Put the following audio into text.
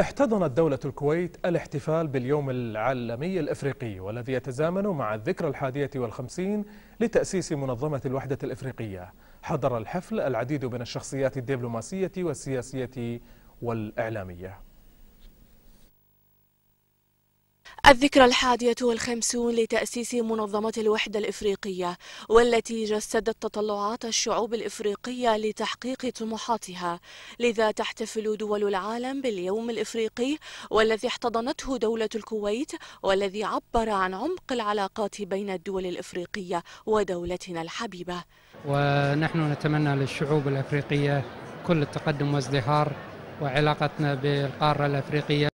احتضنت دولة الكويت الاحتفال باليوم العالمي الإفريقي والذي يتزامن مع الذكرى الحادية والخمسين لتأسيس منظمة الوحدة الإفريقية حضر الحفل العديد من الشخصيات الدبلوماسية والسياسية والإعلامية الذكرى الحادية والخمسون لتأسيس منظمة الوحدة الإفريقية والتي جسدت تطلعات الشعوب الإفريقية لتحقيق طموحاتها لذا تحتفل دول العالم باليوم الإفريقي والذي احتضنته دولة الكويت والذي عبر عن عمق العلاقات بين الدول الإفريقية ودولتنا الحبيبة ونحن نتمنى للشعوب الإفريقية كل التقدم وازدهار وعلاقتنا بالقارة الأفريقية